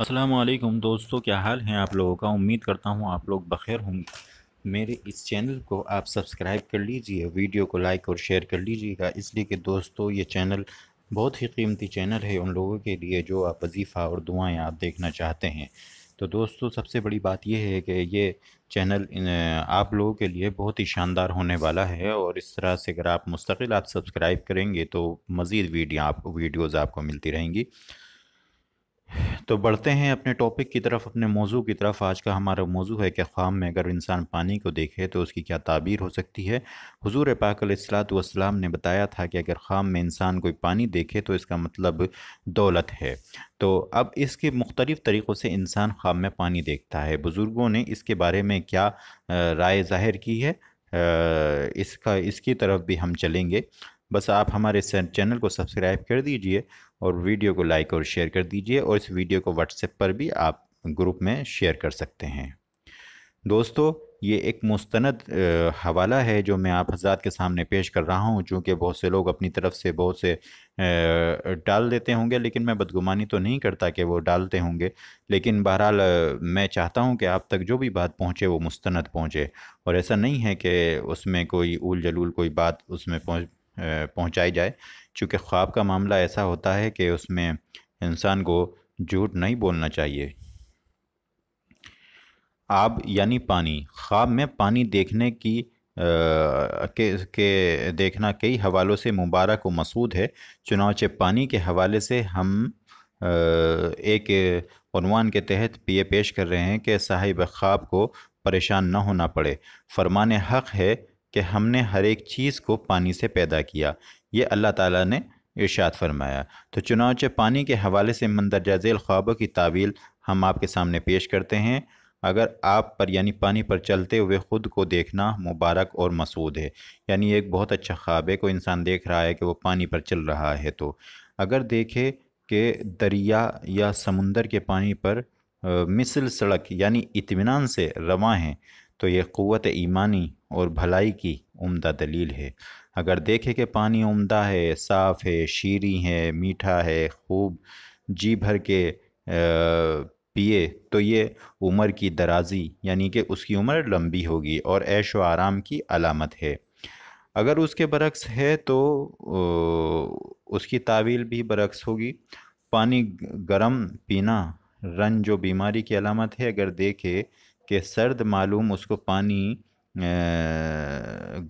असलम दोस्तों क्या हाल हैं आप लोगों का उम्मीद करता हूँ आप लोग बखैर होंगे मेरे इस चैनल को आप सब्सक्राइब कर लीजिए वीडियो को लाइक और शेयर कर लीजिएगा इसलिए कि दोस्तों ये चैनल बहुत ही कीमती चैनल है उन लोगों के लिए जो आप वजीफ़ा और दुआएं आप देखना चाहते हैं तो दोस्तों सबसे बड़ी बात यह है कि ये चैनल आप लोगों के लिए बहुत ही शानदार होने वाला है और इस तरह से अगर आप मुस्तकिल आप सब्सक्राइब करेंगे तो मज़ीद वीडियो आप वीडियोज़ आपको मिलती रहेंगी तो बढ़ते हैं अपने टॉपिक की तरफ अपने मौजू की तरफ आज का हमारा मौजू है कि ख्वाब में अगर इंसान पानी को देखे तो उसकी क्या ताबीर हो सकती है हुजूर पाक ने बताया था कि अगर ख्वाब में इंसान कोई पानी देखे तो इसका मतलब दौलत है तो अब इसके मुख्तलिफ़ तरीक़ों से इंसान ख्वाब में पानी देखता है बुज़ुर्गों ने इसके बारे में क्या राय ज़ाहिर की है इसका इसकी तरफ भी हम चलेंगे बस आप हमारे चैनल को सब्सक्राइब कर दीजिए और वीडियो को लाइक और शेयर कर दीजिए और इस वीडियो को व्हाट्सएप पर भी आप ग्रुप में शेयर कर सकते हैं दोस्तों ये एक मुस्तंद हवाला है जो मैं आप हजरात के सामने पेश कर रहा हूँ चूँकि बहुत से लोग अपनी तरफ से बहुत से डाल देते होंगे लेकिन मैं बदगुमानी तो नहीं करता कि वो डालते होंगे लेकिन बहरहाल मैं चाहता हूँ कि आप तक जो भी बात पहुँचे वो मुस्तंद पहुँचे और ऐसा नहीं है कि उसमें कोई उल जलूल कोई बात उसमें पहुँच पहुँचाई जाए चूँकि ख्वाब का मामला ऐसा होता है कि उसमें इंसान को झूठ नहीं बोलना चाहिए आब यानी पानी ख्वाब में पानी देखने की आ, के, के देखना कई हवालों से मुबारक व मसूद है चुनाचे पानी के हवाले से हम आ, एक उनवान के तहत ये पेश कर रहे हैं कि साहिब ख्वाब को परेशान न होना पड़े फरमान हक़ है कि हमने हर एक चीज़ को पानी से पैदा किया ये अल्लाह ताला ने इर्शाद फरमाया तो चुनाच पानी के हवाले से मंदरजा झेल ख्वाबों की तावील हम आपके सामने पेश करते हैं अगर आप पर यानी पानी पर चलते हुए ख़ुद को देखना मुबारक और मसूद है यानी एक बहुत अच्छा ख्वाब है कोई इंसान देख रहा है कि वो पानी पर चल रहा है तो अगर देखे कि दरिया या समुंदर के पानी पर मिसल सड़क यानी इतमान से रवा हैं तो ये क़वत ईमानी और भलाई की उम्दा दलील है अगर देखे कि पानी उम्दा है साफ़ है शीरी है मीठा है खूब जी भर के पिए तो ये उम्र की दराज़ी यानी कि उसकी उम्र लंबी होगी और ऐश व आराम की अलामत है अगर उसके बरक्स है तो उसकी तावील भी बरक्स होगी पानी गर्म पीना रन जो बीमारी की अलामत है अगर देखे कि सर्द मालूम उसको पानी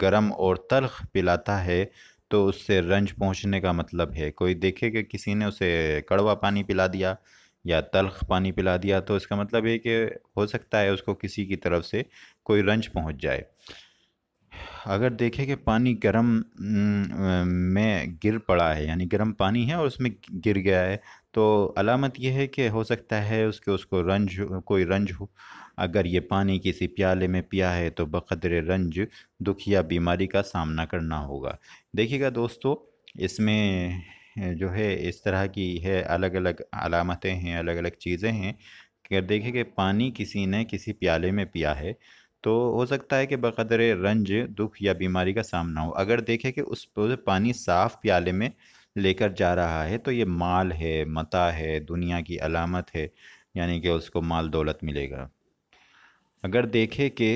गर्म और तलख पिलाता है तो उससे रंज पहुंचने का मतलब है कोई देखे कि किसी ने उसे कड़वा पानी पिला दिया या तलख पानी पिला दिया तो इसका मतलब है कि हो सकता है उसको किसी की तरफ से कोई रंज पहुंच जाए अगर देखे कि पानी गर्म में गिर पड़ा है यानी गर्म पानी है और उसमें गिर गया है तो अलामत यह है कि हो सकता है उसके उसको रंज कोई रंज हो अगर ये पानी किसी प्याले में पिया है तो बकदर रंज दुख या बीमारी का सामना करना होगा देखिएगा दोस्तों इसमें जो है इस तरह की है अलग अलग अलामतें हैं अलग अलग चीज़ें हैं अगर देखें कि पानी किसी ने किसी प्याले में पिया है तो हो सकता है कि बकदर रंज दुख या बीमारी का सामना हो अगर देखें कि उस पानी साफ़ प्याले में लेकर जा रहा है तो ये माल है मता है दुनिया की अलामत है यानी कि उसको माल दौलत मिलेगा अगर देखे कि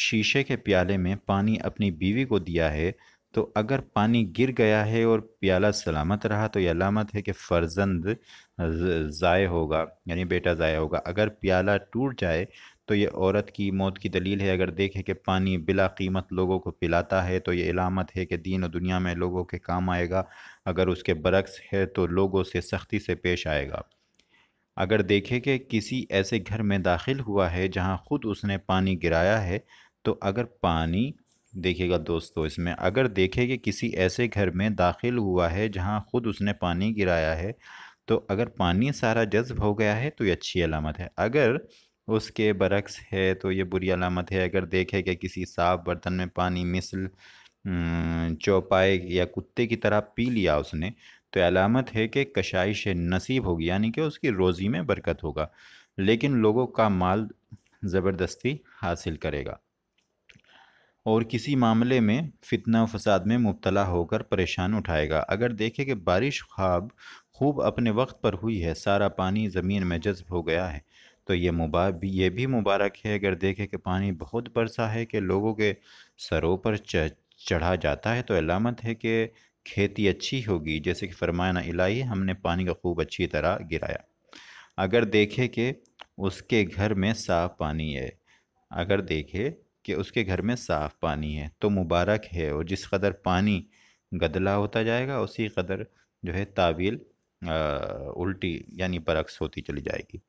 शीशे के प्याले में पानी अपनी बीवी को दिया है तो अगर पानी गिर गया है और प्याला सलामत रहा तो यह अलामत है कि फर्जंद ज़ाय होगा यानी बेटा ज़ाय होगा अगर प्याला टूट जाए तो ये औरत की मौत की दलील है अगर देखे कि पानी बिला कीमत लोगों को पिलाता है तो ये अलामत है कि दीन और दुनिया में लोगों के काम आएगा अगर उसके बरक्स है तो लोगों से सख्ती से पेश आएगा अगर देखे कि किसी ऐसे घर में दाखिल हुआ है जहाँ ख़ुद उसने पानी गिराया है तो अगर पानी देखिएगा दोस्तों इसमें अगर देखे कि किसी ऐसे घर में दाखिल हुआ है जहाँ ख़ुद उसने पानी गिराया है तो अगर पानी सारा जज्ब हो गया है तो ये अच्छी अलामत है अगर उसके बरक्स है तो ये बुरी अलामत है अगर देखे कि किसी साफ बर्तन में पानी मिसल चौपाए या कुत्ते की तरह पी लिया उसने तो अलामत है कि कशाइश नसीब होगी यानी कि उसकी रोज़ी में बरकत होगा लेकिन लोगों का माल ज़बरदस्ती हासिल करेगा और किसी मामले में फितना फसाद में मुबतला होकर परेशान उठाएगा अगर देखे कि बारिश ख्वाब खूब अपने वक्त पर हुई है सारा पानी ज़मीन में जज्ब हो गया है तो ये मुबार भी ये भी मुबारक है अगर देखे कि पानी बहुत बरसा है कि लोगों के सरों पर चढ़ा जाता है तो अलामत है कि खेती अच्छी होगी जैसे कि फरमाना इलाही हमने पानी का खूब अच्छी तरह गिराया अगर देखे कि उसके घर में साफ पानी है अगर देखे कि उसके घर में साफ़ पानी है तो मुबारक है और जिस कदर पानी गदला होता जाएगा उसी कदर जो है तावील उल्टी यानी बरक्स होती चली जाएगी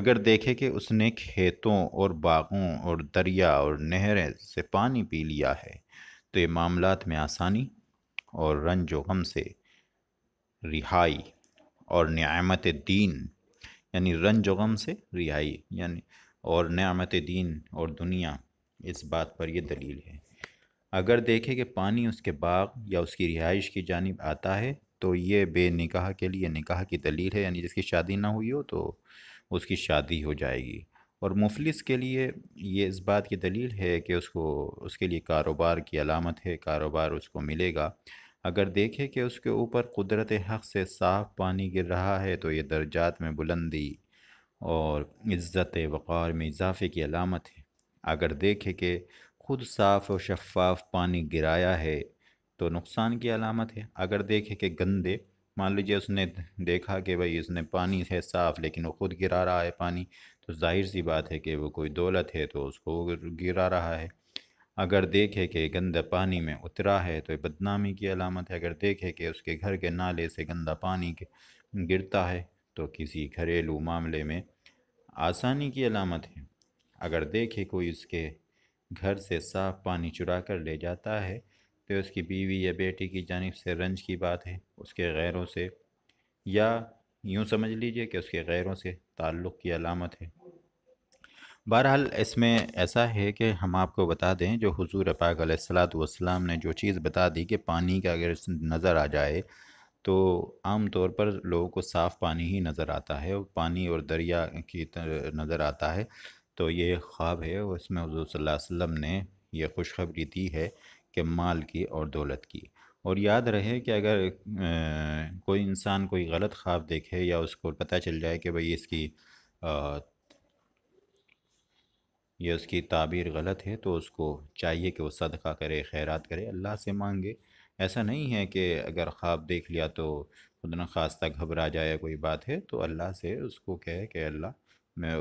अगर देखे कि उसने खेतों और बागों और दरिया और नहरें से पानी पी लिया है तो ये मामला में आसानी और रंजो गम से रिहाई और न्यामत दीन यानी रंज गम से रिहाई यानी और न्यामत दीन और दुनिया इस बात पर यह दलील है अगर देखे कि पानी उसके बाग या उसकी रिहाइश की जानब आता है तो ये बेनिकाह के लिए निकाह की दलील है यानी जिसकी शादी ना हुई हो तो उसकी शादी हो जाएगी और मुफलिस के लिए ये इस बात की दलील है कि उसको उसके लिए कारोबार की अलामत है कारोबार उसको मिलेगा अगर देखे कि उसके ऊपर कुदरत हक़ से साफ़ पानी गिर रहा है तो ये दर्जात में बुलंदी और इज़्ज़त वक़ार में इजाफ़े की अलामत है अगर देखे कि खुद साफ़ और शफाफ पानी गिराया है तो नुकसान की अलामत है अगर देखे कि गंदे मान लीजिए उसने देखा कि भाई उसने पानी है साफ़ लेकिन वो ख़ुद गिरा रहा है पानी तो जाहिर सी बात है कि वो कोई दौलत है तो उसको गिरा रहा है अगर देखे कि गंदा पानी में उतरा है तो बदनामी की अलामत है अगर देखे कि उसके घर के नाले से गंदा पानी गिरता है तो किसी घरेलू मामले में आसानी की अलामत है अगर देखे कोई उसके घर से साफ पानी चुरा कर ले जाता है तो उसकी बीवी या बेटी की जानब से रंज की बात है उसके गैरों से या यूँ समझ लीजिए कि उसके गैरों से ताल्लुक़ की अलामत है बहरहाल इसमें ऐसा है कि हम आपको बता दें जो हुजूर पाक सलाम ने जो चीज़ बता दी कि पानी का अगर नज़र आ जाए तो आम तौर पर लोगों को साफ़ पानी ही नज़र आता है पानी और दरिया की नज़र आता है तो ये ख्वाब है और इसमें हजूर सल्लल्लाहु अलैहि वसल्लम ने यह खुशखबरी दी है के माल की और दौलत की और याद रहे कि अगर कोई इंसान कोई गलत ख्वाब देखे या उसको पता चल जाए कि भाई इसकी यह या उसकी ताबीर गलत है तो उसको चाहिए कि वो सदका करे खैरात करे अल्लाह से मांगे ऐसा नहीं है कि अगर ख्वाब देख लिया तो खुद न खास्ता घबरा जाए कोई बात है तो अल्लाह से उसको कहे कि अल्लाह मैं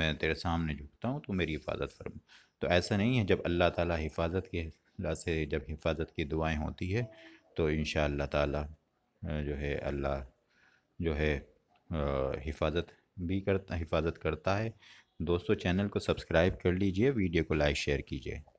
मैं तेरे सामने झुकता हूँ तो मेरी हिफाजत फरमा तो ऐसा नहीं है जब अल्लाह ताला हिफाजत की अल्लाह से जब हिफाजत की दुआएं होती है तो इन ताला जो है अल्लाह जो है हिफाजत भी करता हिफाजत करता है दोस्तों चैनल को सब्सक्राइब कर लीजिए वीडियो को लाइक शेयर कीजिए